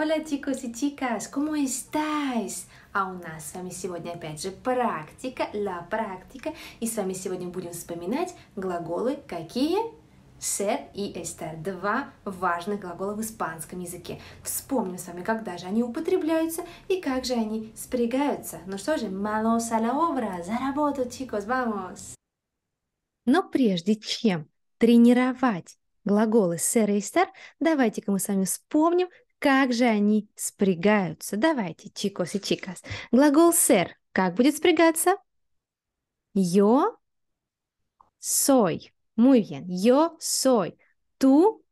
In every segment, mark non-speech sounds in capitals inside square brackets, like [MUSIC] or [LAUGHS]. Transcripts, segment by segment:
Hola, chicos y chicas, ¿cómo estáis? А у нас с вами сегодня опять же практика, la практика. И с вами сегодня будем вспоминать глаголы какие? ser и estar. Два важных глагола в испанском языке. Вспомним с вами, когда же они употребляются и как же они спрягаются. Ну что же, manos a la obra, за работу, chicos, vamos! Но прежде чем тренировать глаголы ser и estar, давайте-ка мы с вами вспомним, как же они спрягаются? Давайте, чикос и чикас. Глагол «ser» как будет спрягаться? Yo soy. Muy bien. Yo soy. Tú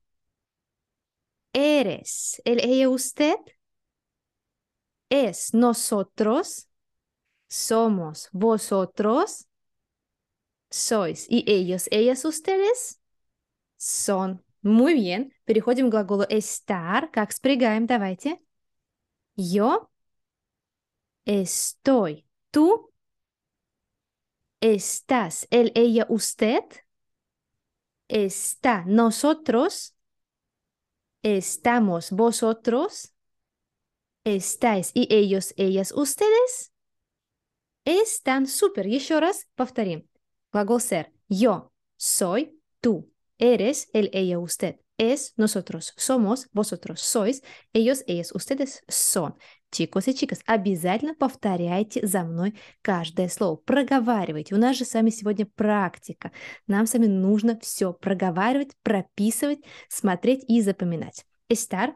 eres. El ella, usted es. Nosotros somos. Vosotros sois. Y ellos, ellas, ustedes son. Muy bien. Переходим к глаголу estar. Как спрягаем? Давайте. Yo estoy. Tú estás. Él, ella, usted. Está. Nosotros. Estamos. Vosotros. Estáis. Y ellos, ellas, ustedes. Están. Супер. Еще раз повторим. Глагол ser. Yo soy. Tú Eres, el, ella, usted. Es, nosotros somos, vosotros, sois, ellos, ellas, ustedes son. Чикос и чикос, обязательно повторяйте за мной каждое слово, проговаривайте. У нас же с вами сегодня практика. Нам с вами нужно все проговаривать, прописывать, смотреть и запоминать. Estar,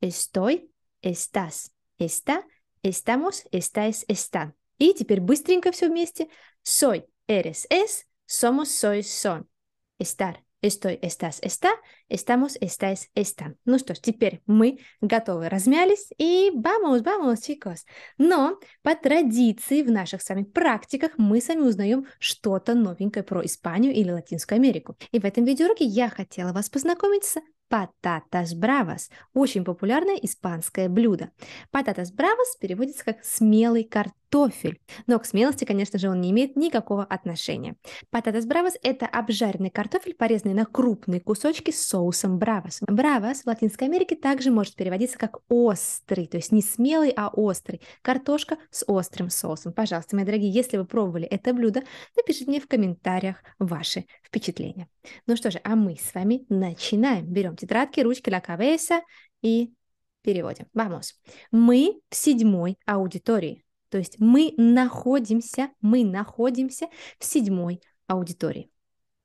estoy, estás, está, estamos, estáis, están. И теперь быстренько все вместе. Soy, eres, es, somos, sois, son. Estar, Estoy, estás, está. Estamos, esta es, están. Ну что ж, теперь мы готовы, размялись и vamos, vamos, chicos. Но по традиции в наших с вами практиках мы сами узнаем что-то новенькое про Испанию или Латинскую Америку. И в этом видеоуроке я хотела вас познакомить с пататас Бравос — очень популярное испанское блюдо. Пататас Бравос переводится как «смелый картофель», но к смелости, конечно же, он не имеет никакого отношения. Пататас Бравос — это обжаренный картофель, порезанный на крупные кусочки с соусом Бравос. Бравос в Латинской Америке также может переводиться как «острый», то есть не смелый, а острый. Картошка с острым соусом. Пожалуйста, мои дорогие, если вы пробовали это блюдо, напишите мне в комментариях ваши впечатления. Ну что же, а мы с вами начинаем. Берем тетрадки, ручки ля кабеса и переводим. Vamos. Мы в седьмой аудитории. То есть мы находимся, мы находимся в седьмой аудитории.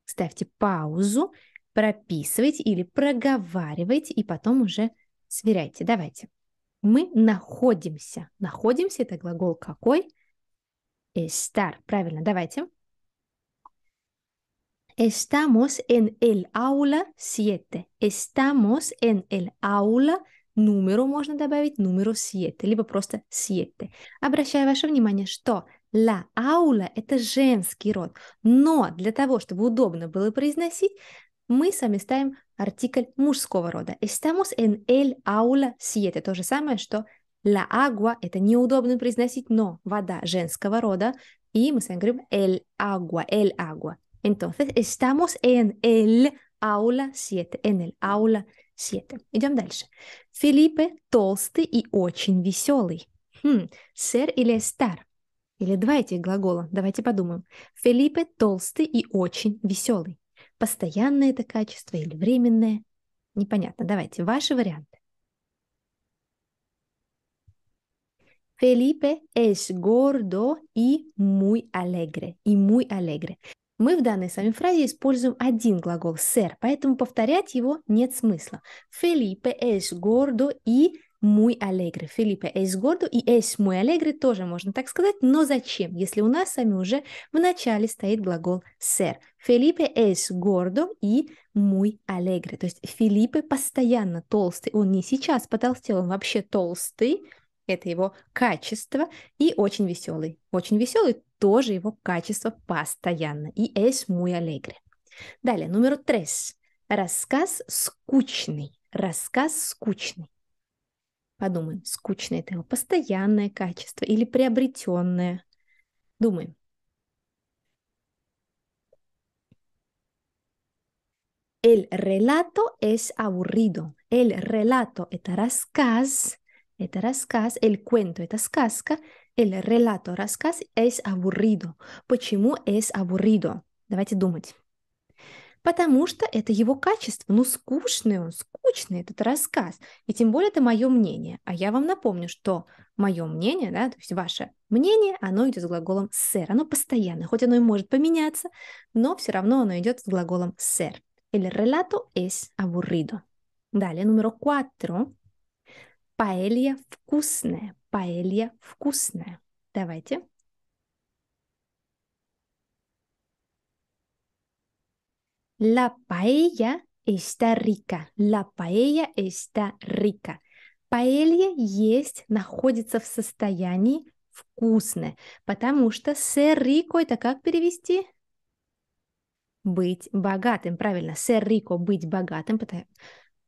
Ставьте паузу, прописывайте или проговаривайте, и потом уже сверяйте. Давайте. Мы находимся. Находимся – это глагол какой? Estar. Э, Правильно, давайте. Давайте. Estamos en el aula 7. Estamos en el aula Núмеру можно добавить número 7, либо просто 7. Обращаю ваше внимание, что la aula это женский род, но для того, чтобы удобно было произносить, мы с вами ставим артикль мужского рода. Estamos en el aula 7. То же самое, что «la agua» — это неудобно произносить, но вода женского рода, и мы с вами говорим «el agua», «el agua». Entonces, estamos en el aula 7, en el aula 7. Идем дальше. Филиппе толстый и очень веселый. Хм, сэр или estar? Или два этих глагола. Давайте подумаем. Филиппе толстый и очень веселый. Постоянное это качество или временное? Непонятно. Давайте, ваши варианты. Филиппе es gordo y muy alegre. И muy alegre. Мы в данной самой фразе используем один глагол «ser», поэтому повторять его нет смысла. Felipe es gordo и muy alegre. Felipe es gordo и es muy alegre тоже можно так сказать, но зачем, если у нас сами уже в начале стоит глагол ser. Felipe es gordo и muy alegre. То есть Филиппе постоянно толстый. Он не сейчас потолстел, он вообще толстый. Это его качество. И очень веселый. Очень веселый тоже его качество постоянно. И es muy alegre. Далее, номер три. Рассказ скучный. Рассказ скучный. Подумаем, скучное это его постоянное качество или приобретенное. Думаем. El relato es aburrido. El relato – это рассказ, это рассказ. El cuento – это сказка. El релато рассказ es aburrido. Почему es aburrido? Давайте думать. Потому что это его качество. Ну, скучный он, скучный этот рассказ. И тем более это мое мнение. А я вам напомню, что мое мнение, да, то есть ваше мнение, оно идет с глаголом ser. Оно постоянно, хоть оно и может поменяться, но все равно оно идет с глаголом ser. El relato es aburrido. Далее, номер cuatro. Паэлья вкусная. Паэлья вкусная. Давайте. La paella está rica. La paella está rica. Паэлья есть, находится в состоянии вкусное, потому что ser rico это как перевести? Быть богатым, правильно, ser rico быть богатым, потому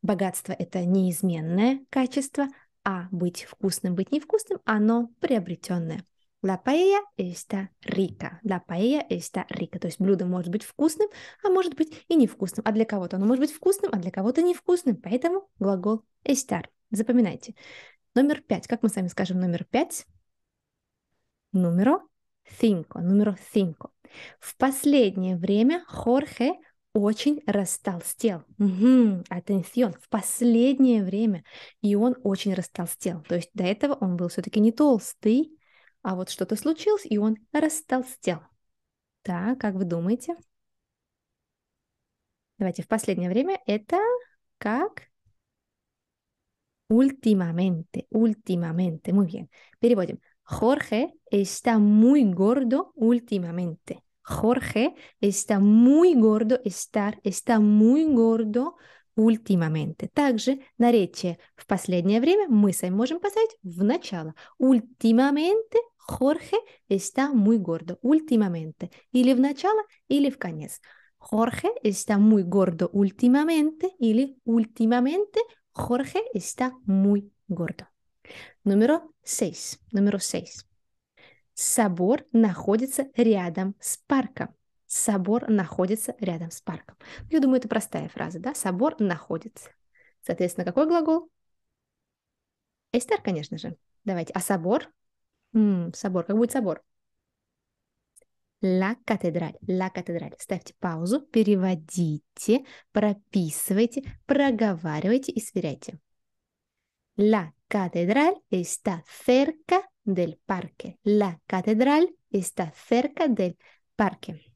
богатство это неизменное качество, а быть вкусным, быть невкусным, оно приобретенное. La paella está rica. La paella está rica. То есть блюдо может быть вкусным, а может быть и невкусным. А для кого-то оно может быть вкусным, а для кого-то невкусным. Поэтому глагол estar. Запоминайте. Номер пять. Как мы с вами скажем номер пять? Номеро cinco. Номеро cinco. В последнее время Хорхе очень растолстел. Угу, атенсион. В последнее время. И он очень растолстел. То есть до этого он был все-таки не толстый, а вот что-то случилось, и он растолстел. Так, как вы думаете? Давайте в последнее время это как? Últimamente, últimamente. Muy bien. Переводим. Jorge está muy gordo últimamente. Jorge está muy gordo, estar está muy gordo últimamente. Также наречие в последнее время мы можем поставить в начало. Últimamente Jorge está muy gordo. Últimamente. Или в начало, или в конец. Jorge está muy gordo últimamente. Или últimamente Jorge está muy gordo. Número 6. Número 6. Собор находится рядом с парком. Собор находится рядом с парком. Ну, я думаю, это простая фраза, да? Собор находится. Соответственно, какой глагол? Эстер, конечно же. Давайте. А собор? М-м, собор. Как будет собор? Ла катедраль. Ла катедраль. Ставьте паузу, переводите, прописывайте, проговаривайте и сверяйте. La catedral está cerca del parque. La catedral está cerca del parque.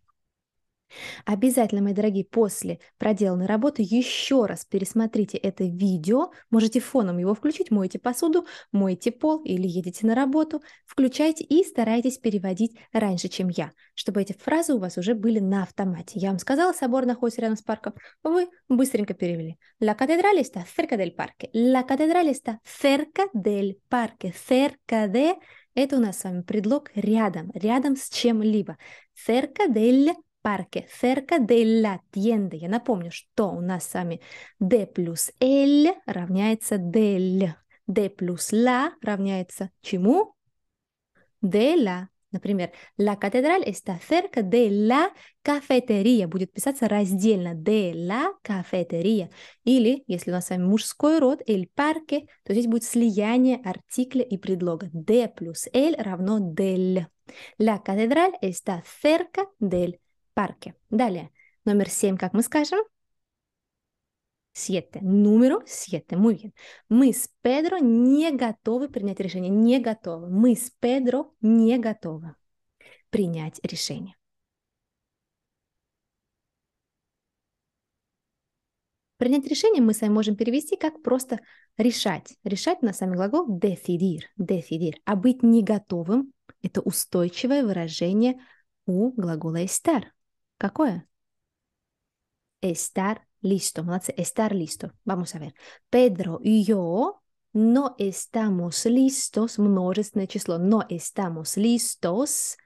Обязательно, мои дорогие, после проделанной работы еще раз пересмотрите это видео. Можете фоном его включить, моете посуду, моете пол или едете на работу. Включайте и старайтесь переводить раньше, чем я, чтобы эти фразы у вас уже были на автомате. Я вам сказала, собор находится рядом с парком, вы быстренько перевели. La catedral está cerca del parque. La catedral está cerca del parque. Cerca de... Это у нас с вами предлог рядом, рядом с чем-либо. Cerca del парке, cerca de la tienda. Я напомню, что у нас с вами d плюс l равняется del. d плюс la равняется чему? De la. Например, la catedral está cerca de la cafetería. Будет писаться раздельно de la cafetería. Или, если у нас с вами мужской род, el parque, то здесь будет слияние артикля и предлога. d плюс l равно del. La catedral está cerca del парке. Далее, номер семь, как мы скажем? Siete. Número siete. Muy bien. Мы с Педро не готовы принять решение. Не готовы. Мы с Педро не готовы принять решение. Принять решение мы с вами можем перевести как просто решать. Решать на сами глагол decidir, decidir. А быть не готовым – это устойчивое выражение у глагола estar. Какое? Estar listo. Молодцы. Estar listo. Vamos a ver. Pedro и yo no estamos listos, множественное число, no estamos listos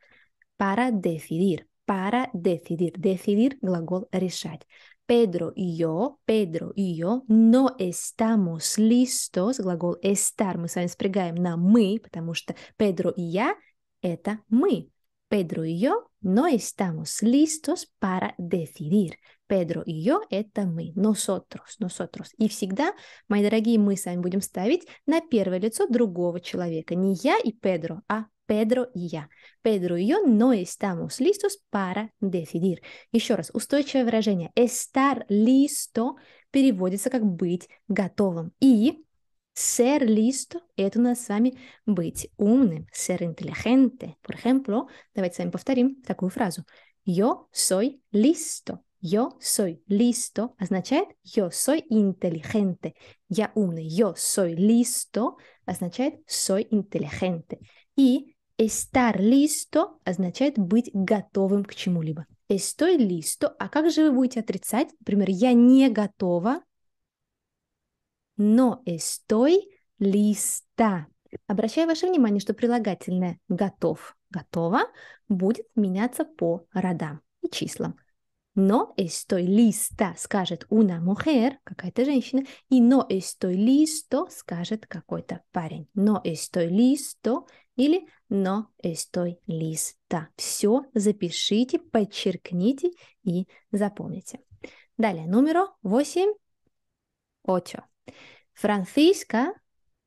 para decidir. Para decidir. Decidir, глагол решать. Pedro и yo, Pedro и yo, no estamos listos, глагол estar, мы с вами спрягаем на мы, потому что Pedro и я – это мы. Pedro и yo No estamos listos para decidir. Педро и yo – это мы, nosotros, nosotros. И всегда, мои дорогие, мы с вами будем ставить на первое лицо другого человека. Не я и Педро, а Педро и я. Педро и yo no estamos listos para decidir. Еще раз, устойчивое выражение estar listo переводится как быть готовым. И ser listo это у нас с вами быть умным, ser inteligente. Por ejemplo, давайте с вами повторим такую фразу. Yo soy listo. Yo soy listo означает yo soy inteligente. Я умный. Yo soy listo означает soy inteligente. И estar listo означает быть готовым к чему-либо. Estoy listo. А как же вы будете отрицать? Например, я не готова но estoy lista. Обращаю ваше внимание, что прилагательное «готов», «готово» будет меняться по родам и числам. Но estoy lista скажет una mujer, какая-то женщина, и no estoy listo скажет какой-то парень. No estoy listo или no estoy lista. Все запишите, подчеркните и запомните. Далее, номер 8. Ocho. Франциска,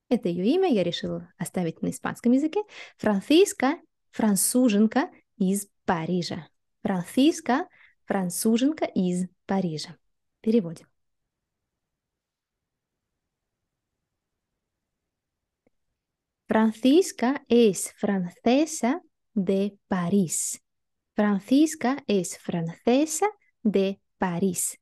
это ее имя, я решила оставить на испанском языке. Франциска, француженка из Парижа. Франциска, француженка из Парижа. Переводим. Франциска es francesa de París. Франциска es francesa de París.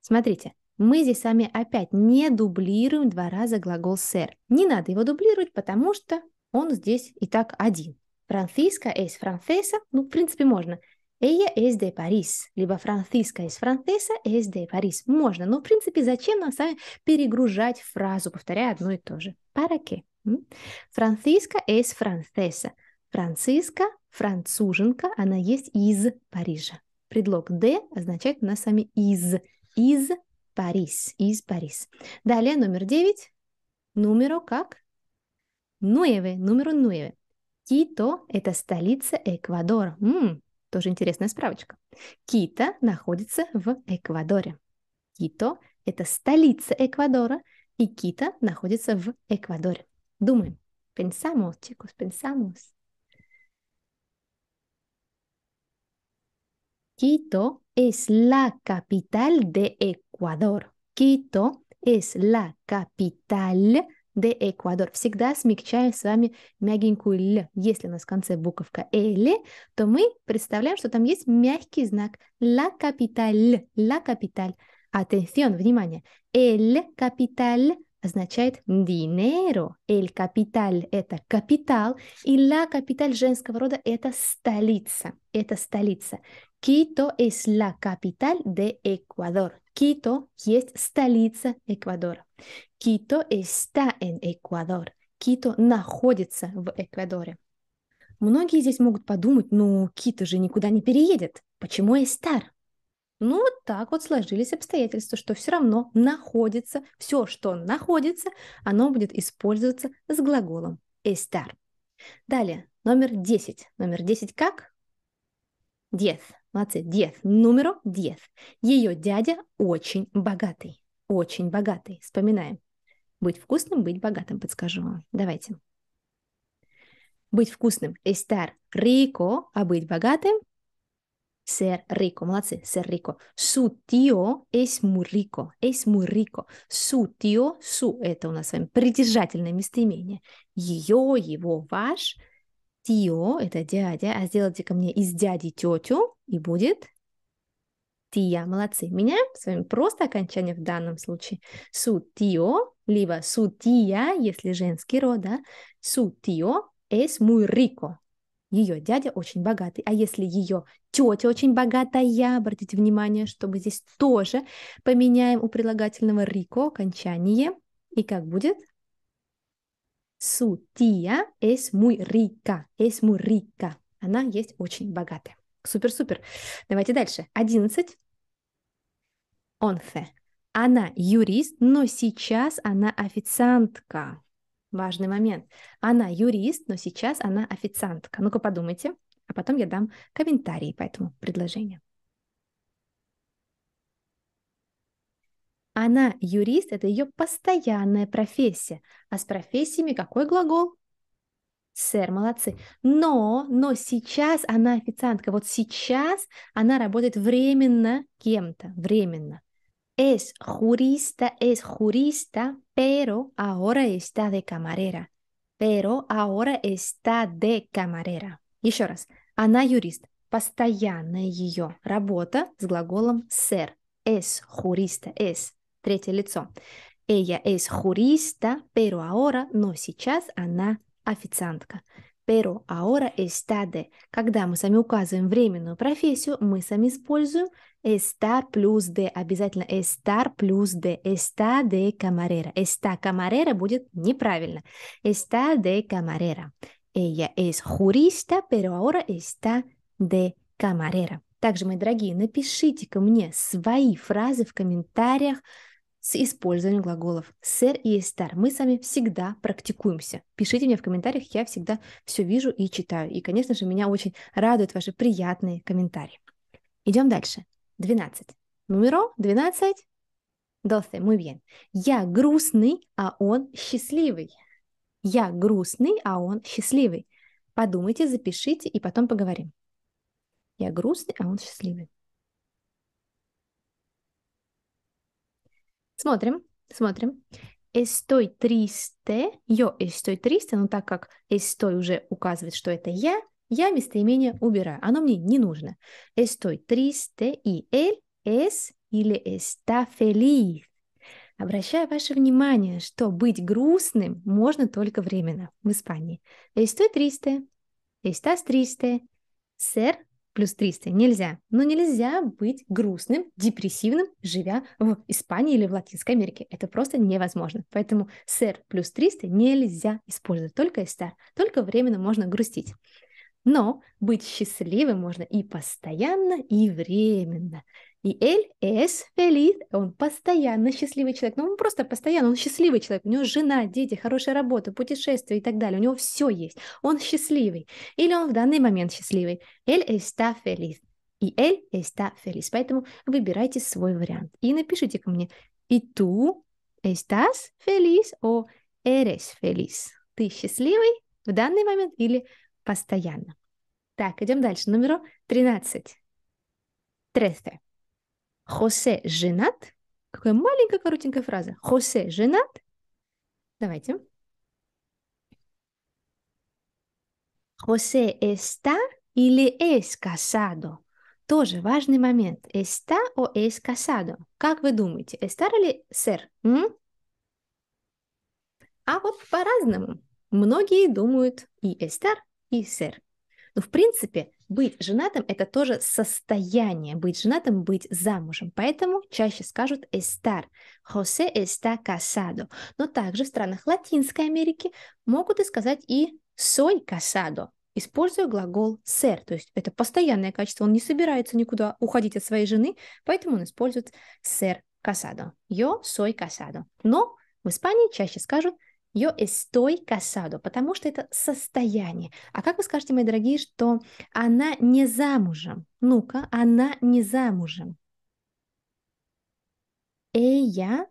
Смотрите, мы здесь с вами опять не дублируем два раза глагол ser. Не надо его дублировать, потому что он здесь и так один. Франциска es francesa, ну, в принципе, можно. Ella es de París. Либо Франциска es francesa, es de París. Можно, но, в принципе, зачем нам с вами перегружать фразу, повторяя одно и то же? Para qué? Франциска es francesa. Франциска, француженка, она есть из Парижа. Предлог «de» означает у нас с вами «из». Из Парис, из Парис. Далее номер девять. Номеро как? Нуеве, номеру Нуеве. Кито – это столица Эквадора. М-м, тоже интересная справочка. Кито находится в Эквадоре. Кито – это столица Эквадора, и Кито находится в Эквадоре. Думаем. Pensamos, chicos, pensamos. Кито es la capital de Ecuador. Quito es la capital de Ecuador. Всегда смягчаем с вами мягенькую «л». Если у нас в конце буковка «л», то мы представляем, что там есть мягкий знак «la capital», «la capital». Atención, внимание, «el capital» означает dinero. El capital – это капитал, и la capital женского рода – это столица. Это столица. Кито – es la capital de Ecuador. Quito есть столица Эквадора. Кито está en Ecuador. Quito находится в Эквадоре. Многие здесь могут подумать, ну, Кито же никуда не переедет. Почему Эстар? Ну, вот так вот сложились обстоятельства, что все равно находится, все, что находится, оно будет использоваться с глаголом estar. Далее, номер 10. Номер 10 как? 10. Молодцы, 10. Номер 10. Ее дядя очень богатый. Очень богатый. Вспоминаем. Быть вкусным, быть богатым, подскажу вам. Давайте. Быть вкусным – estar Рико, а быть богатым – Сэр Рико, Молодцы, сэр Рико. Су тио es muy rico, es muy rico. Су tío, su – это у нас с вами притяжательное местоимение. Ее, его, ваш – тио – это дядя, а сделайте ко мне из дяди тетю, и будет тия. Молодцы. Меняем с вами просто окончание в данном случае. Су тио, либо су тия, если женский род, да? Су тио es muy rico. Ее дядя очень богатый. А если ее тетя очень богатая, обратите внимание, чтобы здесь тоже поменяем у прилагательного Рико окончание. И как будет? Su tía es muy rica. Es muy rica. Она есть очень богатая. Супер-супер. Давайте дальше. Одиннадцать. Онфе. Она юрист, но сейчас она официантка. Важный момент. Она юрист, но сейчас она официантка. Ну-ка подумайте, а потом я дам комментарии по этому предложению. Она юрист, это ее постоянная профессия. А с профессиями какой глагол? Сэр, молодцы. Но, но сейчас она официантка. Вот сейчас она работает временно кем-то, временно. Es jurista, es jurista, pero ahora está de camarera. Pero ahora está de camarera. Еще раз. Она юрист. Постоянная ее работа с глаголом ser. Es jurista, es третье лицо. Ella es jurista, pero ahora, но сейчас она официантка. Pero ahora está de. Когда мы сами указываем временную профессию, мы сами используем estar плюс de. Обязательно estar плюс de. Está de camarera. Está camarera будет неправильно. Está de camarera. Ella es jurista, pero ahora está de camarera. Также, мои дорогие, напишите ко мне свои фразы в комментариях с использованием глаголов «ser» и «estar». Мы с вами всегда практикуемся. Пишите мне в комментариях, я всегда все вижу и читаю. И, конечно же, меня очень радуют ваши приятные комментарии. Идем дальше. 12. Номеро 12. Doce, muy bien. Я грустный, а он счастливый. Я грустный, а он счастливый. Подумайте, запишите и потом поговорим. Я грустный, а он счастливый. Смотрим, смотрим. Estoy triste. Yo estoy triste, но так как estoy уже указывает, что это я, я местоимение убираю. Оно мне не нужно. Estoy triste и él es или está feliz. Обращаю ваше внимание, что быть грустным можно только временно в Испании. Estoy triste, estás triste, ser плюс 300. Нельзя. Но нельзя быть грустным, депрессивным, живя в Испании или в Латинской Америке. Это просто невозможно. Поэтому сэр плюс 300 нельзя использовать, только эстер. Только временно можно грустить. Но быть счастливым можно и постоянно, и временно. И Эль es feliz, он постоянно счастливый человек. Ну, он просто постоянно, он счастливый человек. У него жена, дети, хорошая работа, путешествия и так далее. У него все есть. Он счастливый. Или он в данный момент счастливый. Эль está feliz. И эль está feliz. Поэтому выбирайте свой вариант. И напишите ко мне. И tú estás Фелис, о eres Фелис. Ты счастливый в данный момент или постоянно. Так, идем дальше. Номер 13. 13. Хосе женат. Какая маленькая коротенькая фраза. Хосе женат. Давайте. Хосе эста или эс касадо. Тоже важный момент. Эста о эс касадо. Как вы думаете, эстар или сэр? М? А вот по-разному. Многие думают и эстар, и сэр. Но в принципе быть женатым – это тоже состояние, быть женатым, быть замужем. Поэтому чаще скажут «estar». «Jose está casado». Но также в странах Латинской Америки могут и сказать и «soy casado», используя глагол «ser», то есть это постоянное качество, он не собирается никуда уходить от своей жены, поэтому он использует «ser casado». «Yo soy casado». Но в Испании чаще скажут Yo estoy casado, потому что это состояние. А как вы скажете, мои дорогие, что она не замужем? Ну-ка, она не замужем. Ella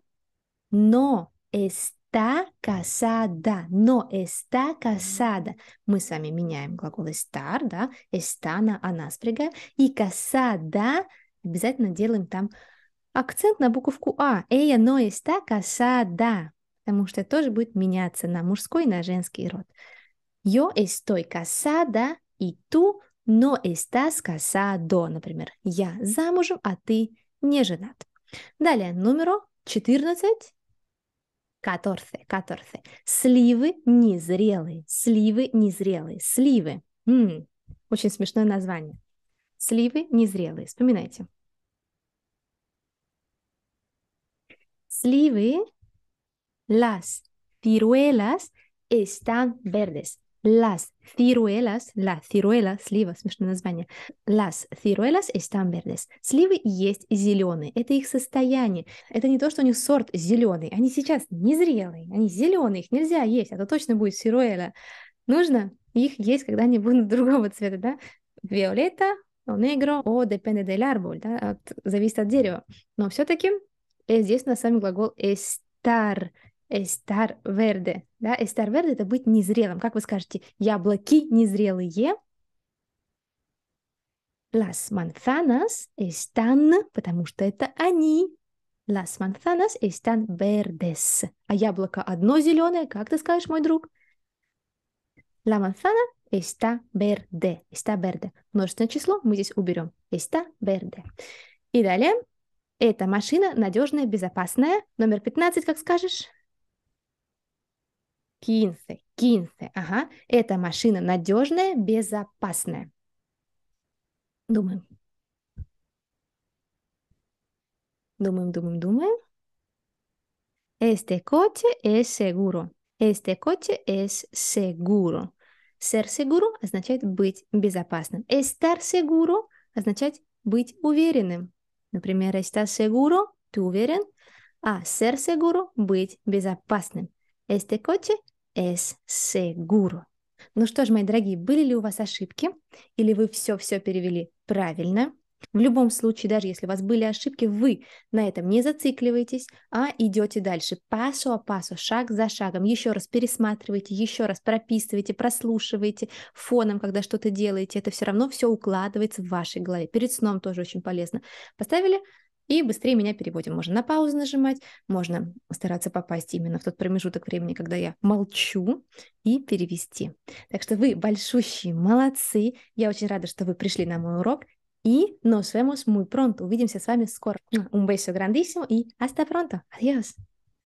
no está casada. No está casada. Мы с вами меняем глагол estar, да, está на она спрягаем. И casada обязательно делаем там акцент на буковку А. Ella no está casada потому что тоже будет меняться на мужской и на женский род. Yo estoy casada и tú no estás casado, например. Я замужем, а ты не женат. Далее, номер 14. 14, 14. Сливы незрелые, сливы незрелые, сливы. М-м, очень смешное название. Сливы незрелые, вспоминайте. Сливы Las ciruelas están verdes. Las ciruelas, la ciruela, слива, смешное название. Las ciruelas están verdes. Сливы есть зеленые. Это их состояние. Это не то, что у них сорт зеленый. Они сейчас незрелые. Они зеленые, их нельзя есть. А то точно будет сируэля. Нужно их есть, когда они будут [LAUGHS] другого цвета, да? Виолетта, o negro, o depende del árbol, да? от, зависит от дерева. Но все-таки э, здесь у нас с вами глагол estar Estar verde. Да? Estar verde – это быть незрелым. Как вы скажете, яблоки незрелые. Las manzanas están, потому что это они. Las manzanas están verdes. А яблоко одно зеленое, как ты скажешь, мой друг? La manzana está verde. Está verde. Множественное число мы здесь уберем. Está verde. И далее. Эта машина надежная, безопасная. Номер 15, как скажешь? Кинсе, кинсе, ага. Эта машина надежная, безопасная. Думаем. Думаем, думаем, думаем. Este coche es seguro. Este coche es seguro. Ser seguro означает быть безопасным. Estar seguro означает быть уверенным. Например, estás seguro, ты уверен, а ser seguro – быть безопасным. Este coche es seguro. Ну что ж, мои дорогие, были ли у вас ошибки? Или вы все-все перевели правильно? В любом случае, даже если у вас были ошибки, вы на этом не зацикливаетесь, а идете дальше, пасу а пасу, шаг за шагом. Еще раз пересматривайте, еще раз прописывайте, прослушивайте фоном, когда что-то делаете. Это все равно все укладывается в вашей голове. Перед сном тоже очень полезно. Поставили и быстрее меня переводим. Можно на паузу нажимать, можно стараться попасть именно в тот промежуток времени, когда я молчу, и перевести. Так что вы большущие молодцы. Я очень рада, что вы пришли на мой урок. И nos vemos muy pronto. Увидимся с вами скоро. Un beso grandísimo и hasta pronto. Adiós.